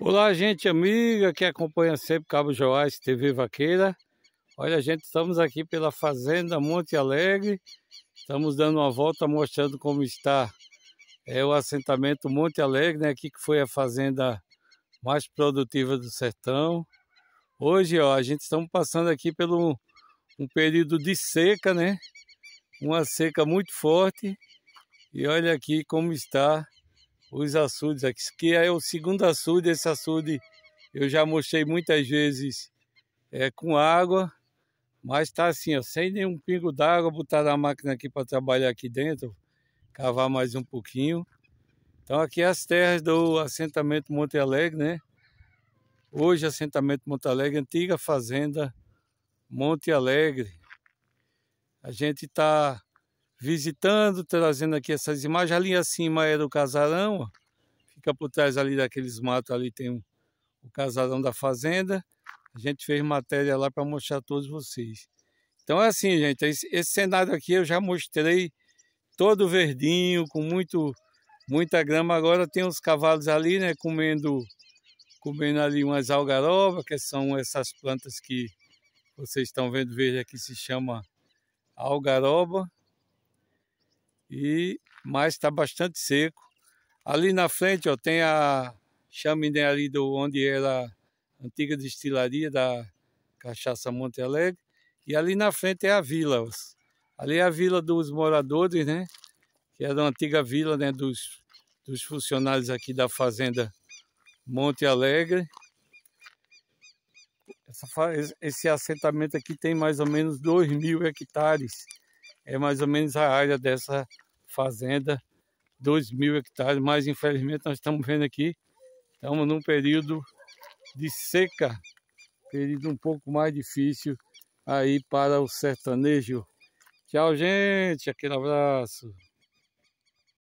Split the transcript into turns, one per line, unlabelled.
Olá, gente amiga que acompanha sempre Cabo Joás TV Vaqueira. Olha, gente, estamos aqui pela Fazenda Monte Alegre. Estamos dando uma volta mostrando como está é, o assentamento Monte Alegre, né? Aqui que foi a fazenda mais produtiva do sertão. Hoje, ó, a gente estamos passando aqui pelo um período de seca, né? Uma seca muito forte. E olha aqui como está os açudes aqui, que é o segundo açude. Esse açude eu já mostrei muitas vezes é, com água, mas está assim, ó, sem nenhum pingo d'água. Botar a máquina aqui para trabalhar aqui dentro, cavar mais um pouquinho. Então aqui é as terras do assentamento Monte Alegre, né? Hoje assentamento Monte Alegre, antiga fazenda Monte Alegre. A gente está visitando, trazendo aqui essas imagens. Ali acima era é o casarão, ó. fica por trás ali daqueles matos, ali tem o casarão da fazenda. A gente fez matéria lá para mostrar a todos vocês. Então é assim, gente, esse, esse cenário aqui eu já mostrei todo verdinho, com muito muita grama. Agora tem os cavalos ali, né, comendo comendo ali umas algarobas, que são essas plantas que vocês estão vendo veja aqui se chama algaroba e mas está bastante seco. Ali na frente ó, tem a chaminé ali do, onde era a antiga destilaria da Cachaça Monte Alegre. E ali na frente é a vila. Ó. Ali é a vila dos moradores, né? Que era a antiga vila né? dos, dos funcionários aqui da fazenda Monte Alegre. Essa, esse assentamento aqui tem mais ou menos 2 mil hectares. É mais ou menos a área dessa fazenda, 2 mil hectares, mas infelizmente nós estamos vendo aqui, estamos num período de seca, período um pouco mais difícil aí para o sertanejo. Tchau, gente, aquele abraço.